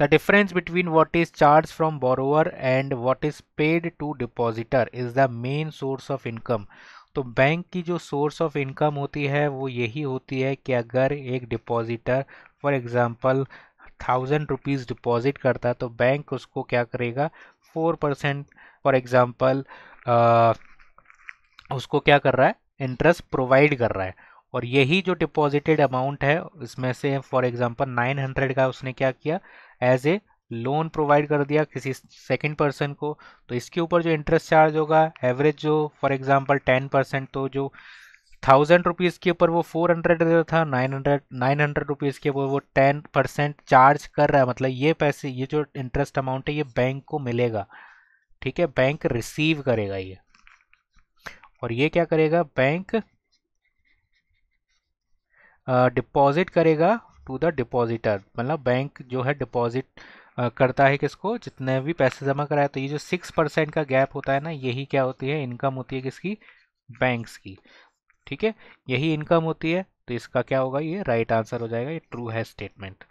the difference between what is charged from borrower and what is paid to depositor is the main source of income तो bank की जो source of income होती है वो यही होती है कि अगर एक depositor for example thousand rupees deposit करता है तो बैंक उसको क्या करेगा फोर परसेंट फॉर एग्ज़ाम्पल उसको क्या कर रहा है इंटरेस्ट प्रोवाइड कर रहा है और यही जो डिपॉजिटेड अमाउंट है इसमें से फॉर एग्जांपल हंड्रेड का उसने क्या किया एज ए लोन प्रोवाइड कर दिया किसी सेकंड पर्सन को तो इसके ऊपर जो इंटरेस्ट चार्ज होगा एवरेज जो फॉर एग्जांपल टेन परसेंट तो जो थाउजेंड रुपीज़ के ऊपर वो फोर हंड्रेड था nine hundred nine hundred rupees के ऊपर वो टेन परसेंट चार्ज कर रहा है मतलब ये पैसे ये जो इंटरेस्ट अमाउंट है ये बैंक को मिलेगा ठीक है बैंक रिसीव करेगा ये और ये क्या करेगा बैंक डिपॉजिट करेगा टू द डिपॉजिटर मतलब बैंक जो है डिपॉजिट करता है किसको जितने भी पैसे जमा कराए तो ये जो सिक्स परसेंट का गैप होता है ना यही क्या होती है इनकम होती है किसकी बैंक्स की ठीक है यही इनकम होती है तो इसका क्या होगा ये राइट right आंसर हो जाएगा ये ट्रू है स्टेटमेंट